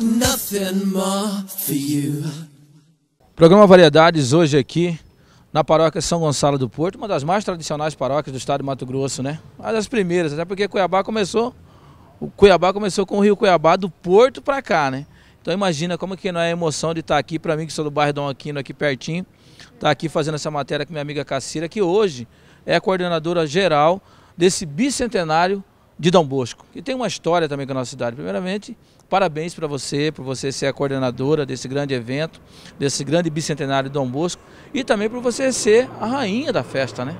Nothing more for you. Programa Variedades hoje aqui na paróquia São Gonçalo do Porto, uma das mais tradicionais paróquias do estado de Mato Grosso, né? Uma das primeiras, até porque Cuiabá começou, o Cuiabá começou com o Rio Cuiabá do Porto para cá, né? Então imagina como que não é a emoção de estar tá aqui para mim que sou do bairro Dom Aquino aqui pertinho, estar tá aqui fazendo essa matéria com minha amiga Cacira, que hoje é a coordenadora geral desse bicentenário de Dom Bosco, que tem uma história também com a nossa cidade. Primeiramente, parabéns para você, por você ser a coordenadora desse grande evento, desse grande bicentenário de Dom Bosco, e também por você ser a rainha da festa, né?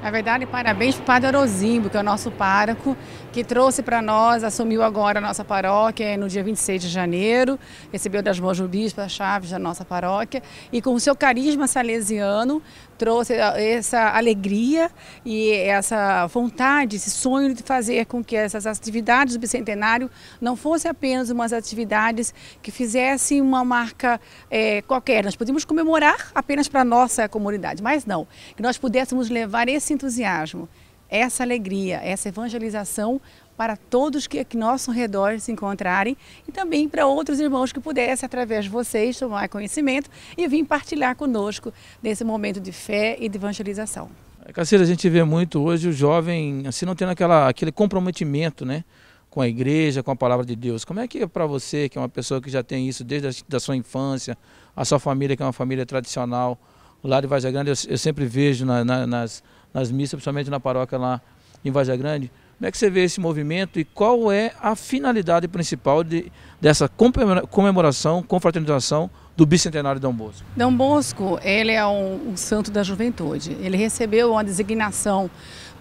Na verdade, parabéns para o Padre Orozimbo, que é o nosso pároco, que trouxe para nós, assumiu agora a nossa paróquia é no dia 26 de janeiro, recebeu das mãos do bispo as chaves da nossa paróquia e com o seu carisma salesiano trouxe ah, essa alegria e essa vontade, esse sonho de fazer com que essas atividades do Bicentenário não fossem apenas umas atividades que fizessem uma marca é, qualquer. Nós podíamos comemorar apenas para a nossa comunidade, mas não, que nós pudéssemos levar esse entusiasmo essa alegria, essa evangelização para todos que aqui nosso redor se encontrarem e também para outros irmãos que pudessem, através de vocês, tomar conhecimento e vir partilhar conosco nesse momento de fé e de evangelização. Cacira, a gente vê muito hoje o jovem assim não tendo aquela, aquele comprometimento né, com a igreja, com a palavra de Deus. Como é que é para você, que é uma pessoa que já tem isso desde a da sua infância, a sua família, que é uma família tradicional, o lado de Vargas Grande, eu, eu sempre vejo na, na, nas, nas missas, principalmente na paróquia lá em Vazia Grande. Como é que você vê esse movimento e qual é a finalidade principal de, dessa comemoração, confraternização do bicentenário de Dom Bosco? Dom Bosco, ele é um, um santo da juventude. Ele recebeu uma designação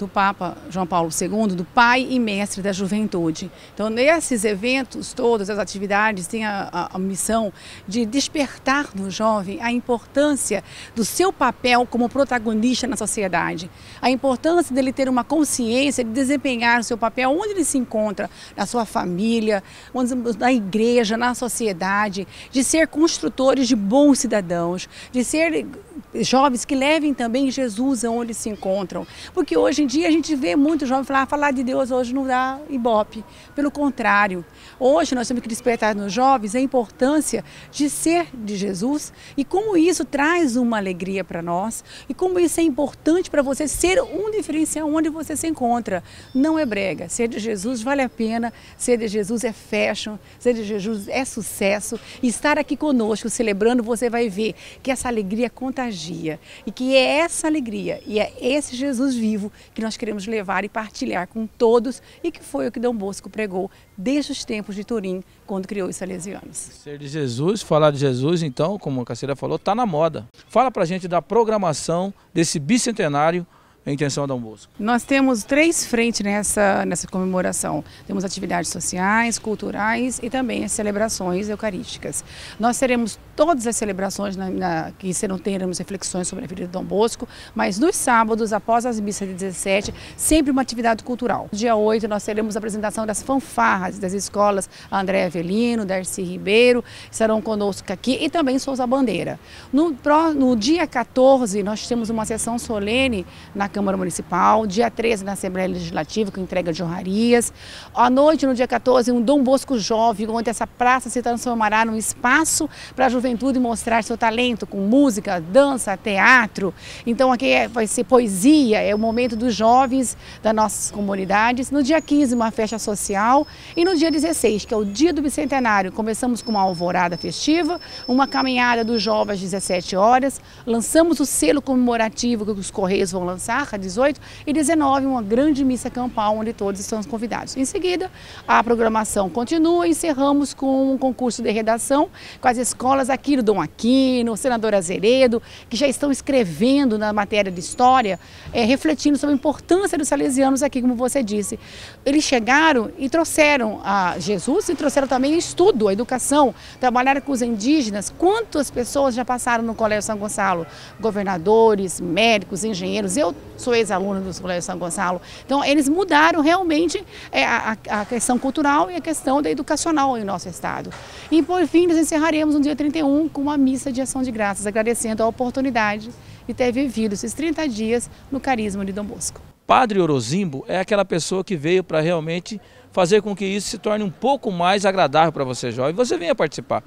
do Papa João Paulo II, do pai e mestre da juventude. Então, nesses eventos todos, as atividades têm a, a, a missão de despertar no jovem a importância do seu papel como protagonista na sociedade, a importância dele ter uma consciência de desempenhar o seu papel onde ele se encontra, na sua família, na igreja, na sociedade, de ser construtores de bons cidadãos, de ser jovens que levem também Jesus aonde se encontram. Porque hoje em dia a gente vê muitos jovens falar, falar de Deus hoje não dá ibope. Pelo contrário, hoje nós temos que despertar nos jovens a importância de ser de Jesus e como isso traz uma alegria para nós e como isso é importante para você ser um diferencial onde você se encontra. Não é brega, ser de Jesus vale a pena, ser de Jesus é fashion, ser de Jesus é sucesso. E estar aqui conosco celebrando, você vai ver que essa alegria contagia magia e que é essa alegria e é esse Jesus vivo que nós queremos levar e partilhar com todos e que foi o que Dom Bosco pregou desde os tempos de Turim, quando criou os salesianos. Ser de Jesus, falar de Jesus, então, como a Cacira falou, está na moda. Fala para a gente da programação desse bicentenário a intenção da Bosco. Nós temos três frentes nessa, nessa comemoração. Temos atividades sociais, culturais e também as celebrações eucarísticas. Nós teremos todas as celebrações na, na, que serão teremos reflexões sobre a vida de Dom Bosco, mas nos sábados, após as missas de 17, sempre uma atividade cultural. Dia 8, nós teremos a apresentação das fanfarras das escolas André Avelino, Darcy Ribeiro, estarão conosco aqui e também Souza Bandeira. No, no dia 14, nós temos uma sessão solene na Câmara Municipal, dia 13 na Assembleia Legislativa, com entrega de honrarias. À noite, no dia 14, um Dom Bosco Jovem, onde essa praça se transformará num espaço para a juventude juventude mostrar seu talento com música, dança, teatro. Então aqui é, vai ser poesia, é o momento dos jovens das nossas comunidades. No dia 15, uma festa social e no dia 16, que é o dia do Bicentenário, começamos com uma alvorada festiva, uma caminhada dos jovens às 17 horas, lançamos o selo comemorativo que os Correios vão lançar, às 18 e 19, uma grande missa campal, onde todos estão convidados. Em seguida, a programação continua e encerramos com um concurso de redação com as escolas Zaquiro Dom Aquino, senador Azeredo, que já estão escrevendo na matéria de história, é, refletindo sobre a importância dos salesianos aqui, como você disse. Eles chegaram e trouxeram a Jesus e trouxeram também o estudo, a educação, trabalharam com os indígenas. Quantas pessoas já passaram no Colégio São Gonçalo? Governadores, médicos, engenheiros. Eu sou ex-aluna do Colégio São Gonçalo. Então, eles mudaram realmente é, a, a questão cultural e a questão da educacional em nosso estado. E, por fim, nós encerraremos no dia 31 com uma missa de ação de graças, agradecendo a oportunidade de ter vivido esses 30 dias no carisma de Dom Bosco. Padre Orozimbo é aquela pessoa que veio para realmente fazer com que isso se torne um pouco mais agradável para você jovem. Você venha participar.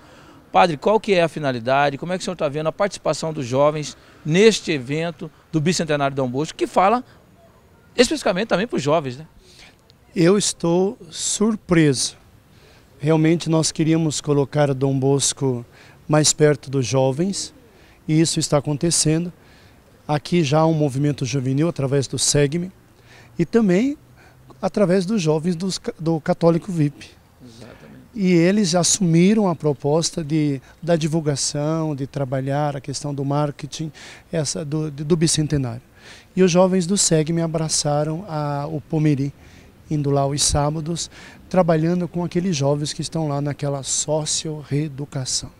Padre, qual que é a finalidade? Como é que o senhor está vendo a participação dos jovens neste evento do Bicentenário de Dom Bosco, que fala especificamente também para os jovens, né? Eu estou surpreso. Realmente nós queríamos colocar Dom Bosco mais perto dos jovens, e isso está acontecendo. Aqui já há um movimento juvenil através do SEGME e também através dos jovens do, do Católico VIP. Exatamente. E eles assumiram a proposta de, da divulgação, de trabalhar a questão do marketing essa do, do bicentenário. E os jovens do SEGME abraçaram a, o Pomeri, indo lá os sábados, trabalhando com aqueles jovens que estão lá naquela sócio-reeducação.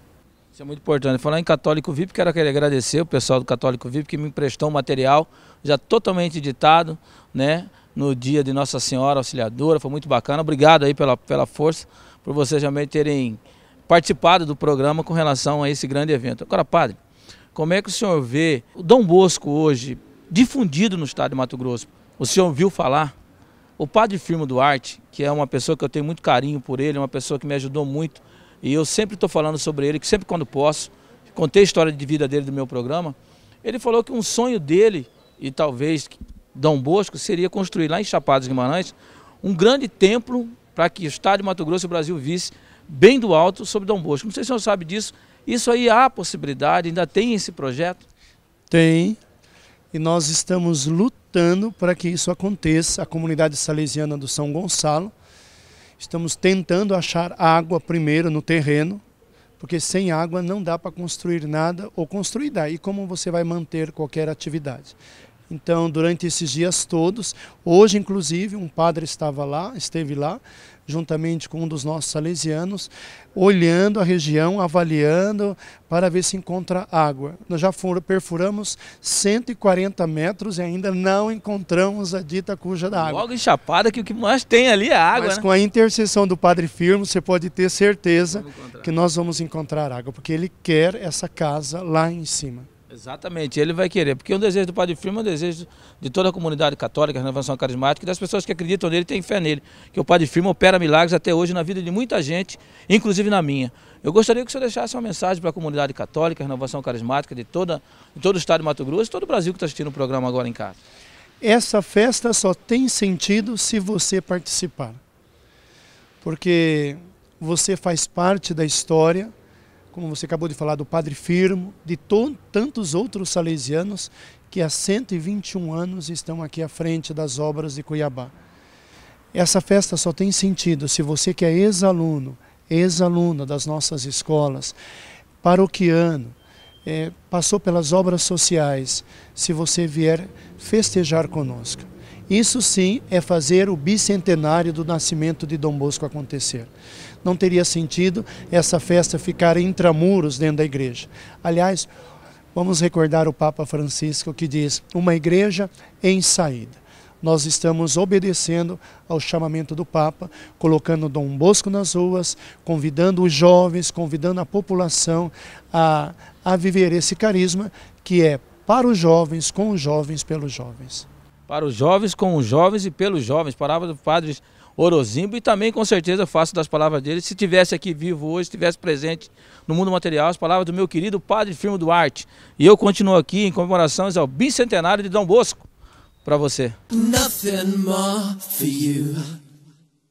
Isso é muito importante. Falar em Católico VIP, quero agradecer o pessoal do Católico VIP que me emprestou um material já totalmente editado, né? No dia de Nossa Senhora Auxiliadora, foi muito bacana. Obrigado aí pela, pela força, por vocês também terem participado do programa com relação a esse grande evento. Agora, padre, como é que o senhor vê o Dom Bosco hoje difundido no estado de Mato Grosso? O senhor ouviu falar? O padre Firmo Duarte, que é uma pessoa que eu tenho muito carinho por ele, é uma pessoa que me ajudou muito e eu sempre estou falando sobre ele, que sempre quando posso, contei a história de vida dele do meu programa. Ele falou que um sonho dele, e talvez Dom Bosco, seria construir lá em Chapados Guimarães um grande templo para que o Estado de Mato Grosso e o Brasil visse bem do alto sobre Dom Bosco. Não sei se o senhor sabe disso. Isso aí há possibilidade, ainda tem esse projeto? Tem. E nós estamos lutando para que isso aconteça. A comunidade salesiana do São Gonçalo Estamos tentando achar água primeiro no terreno, porque sem água não dá para construir nada ou construir daí como você vai manter qualquer atividade. Então, durante esses dias todos, hoje inclusive, um padre estava lá, esteve lá, juntamente com um dos nossos salesianos, olhando a região, avaliando para ver se encontra água. Nós já perfuramos 140 metros e ainda não encontramos a dita cuja da água. Logo em Chapada, que o que mais tem ali é água. Mas né? com a intercessão do Padre Firmo, você pode ter certeza que nós vamos encontrar água, porque ele quer essa casa lá em cima. Exatamente, ele vai querer, porque o desejo do Padre Firmo é um desejo de toda a comunidade católica, a renovação carismática, e das pessoas que acreditam nele e têm fé nele, que o Padre Firmo opera milagres até hoje na vida de muita gente, inclusive na minha. Eu gostaria que o senhor deixasse uma mensagem para a comunidade católica, a renovação carismática de, toda, de todo o estado de Mato Grosso e todo o Brasil que está assistindo o programa agora em casa. Essa festa só tem sentido se você participar, porque você faz parte da história, como você acabou de falar, do Padre Firmo, de tantos outros salesianos que há 121 anos estão aqui à frente das obras de Cuiabá. Essa festa só tem sentido se você que é ex-aluno, ex-aluna das nossas escolas, paroquiano, é, passou pelas obras sociais, se você vier festejar conosco. Isso sim é fazer o bicentenário do nascimento de Dom Bosco acontecer. Não teria sentido essa festa ficar intramuros dentro da igreja. Aliás, vamos recordar o Papa Francisco que diz: uma igreja em saída. Nós estamos obedecendo ao chamamento do Papa, colocando Dom Bosco nas ruas, convidando os jovens, convidando a população a, a viver esse carisma que é para os jovens, com os jovens, pelos jovens. Para os jovens, com os jovens e pelos jovens. Palavras do Padre Orozimbo e também, com certeza, faço das palavras dele. Se tivesse aqui vivo hoje, estivesse presente no mundo material, as palavras do meu querido Padre Firmo Duarte. E eu continuo aqui em comemoração ao bicentenário de Dom Bosco para você. Nothing more for you.